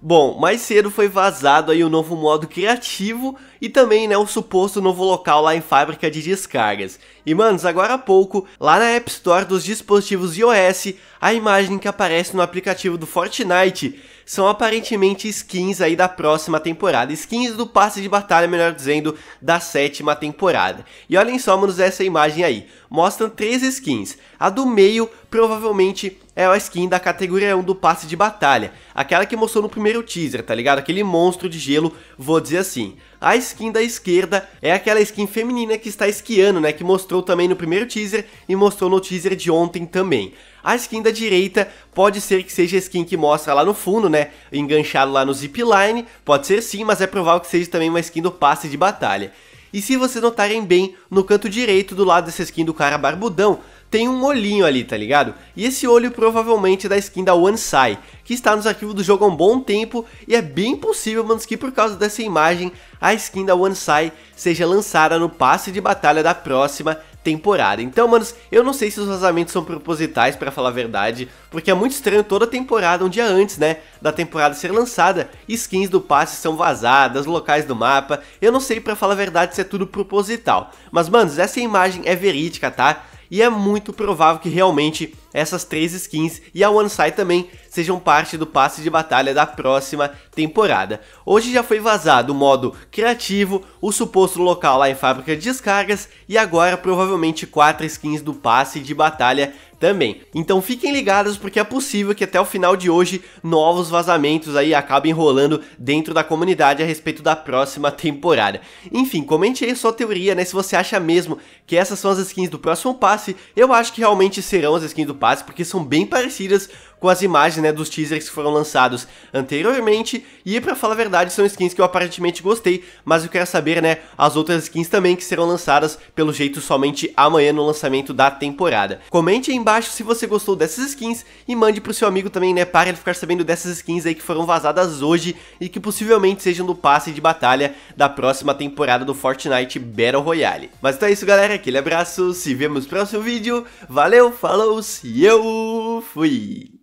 Bom, mais cedo foi vazado aí o um novo modo criativo e também né, o suposto novo local lá em fábrica de descargas. E manos, agora há pouco, lá na App Store dos dispositivos iOS, a imagem que aparece no aplicativo do Fortnite são aparentemente skins aí da próxima temporada, skins do passe de batalha, melhor dizendo, da sétima temporada. E olhem só, manos, essa imagem aí, mostram três skins, a do meio provavelmente é a skin da categoria 1 do passe de batalha, aquela que mostrou no primeiro teaser, tá ligado? Aquele monstro de gelo, vou dizer assim. A skin da esquerda é aquela skin feminina que está esquiando, né, que mostrou também no primeiro teaser e mostrou no teaser de ontem também. A skin da direita pode ser que seja a skin que mostra lá no fundo, né? Enganchado lá no zipline, pode ser sim, mas é provável que seja também uma skin do passe de batalha. E se vocês notarem bem, no canto direito do lado dessa skin do cara barbudão, tem um olhinho ali, tá ligado? E esse olho provavelmente é da skin da One Sai, que está nos arquivos do jogo há um bom tempo, e é bem possível, mano, que por causa dessa imagem, a skin da One Sai seja lançada no passe de batalha da próxima temporada. Então, manos, eu não sei se os vazamentos são propositais, para falar a verdade, porque é muito estranho toda temporada, um dia antes, né, da temporada ser lançada, skins do passe são vazadas, locais do mapa, eu não sei, para falar a verdade, se é tudo proposital. Mas, manos, essa imagem é verídica, tá? E é muito provável que realmente essas três skins e a One Sight também sejam parte do passe de batalha da próxima temporada. Hoje já foi vazado o modo criativo, o suposto local lá em fábrica de descargas e agora provavelmente quatro skins do passe de batalha também. Então fiquem ligados porque é possível que até o final de hoje novos vazamentos aí acabem rolando dentro da comunidade a respeito da próxima temporada. Enfim, comente aí sua teoria, né, se você acha mesmo que essas são as skins do próximo passe. Eu acho que realmente serão as skins do passe porque são bem parecidas com as imagens né, dos teasers que foram lançados anteriormente. E para falar a verdade, são skins que eu aparentemente gostei, mas eu quero saber né, as outras skins também que serão lançadas pelo jeito somente amanhã no lançamento da temporada. Comente aí embaixo se você gostou dessas skins e mande pro seu amigo também, né, para ele ficar sabendo dessas skins aí que foram vazadas hoje e que possivelmente sejam do passe de batalha da próxima temporada do Fortnite Battle Royale. Mas então é isso, galera, aquele abraço, se vemos no próximo vídeo, valeu, falou e eu fui!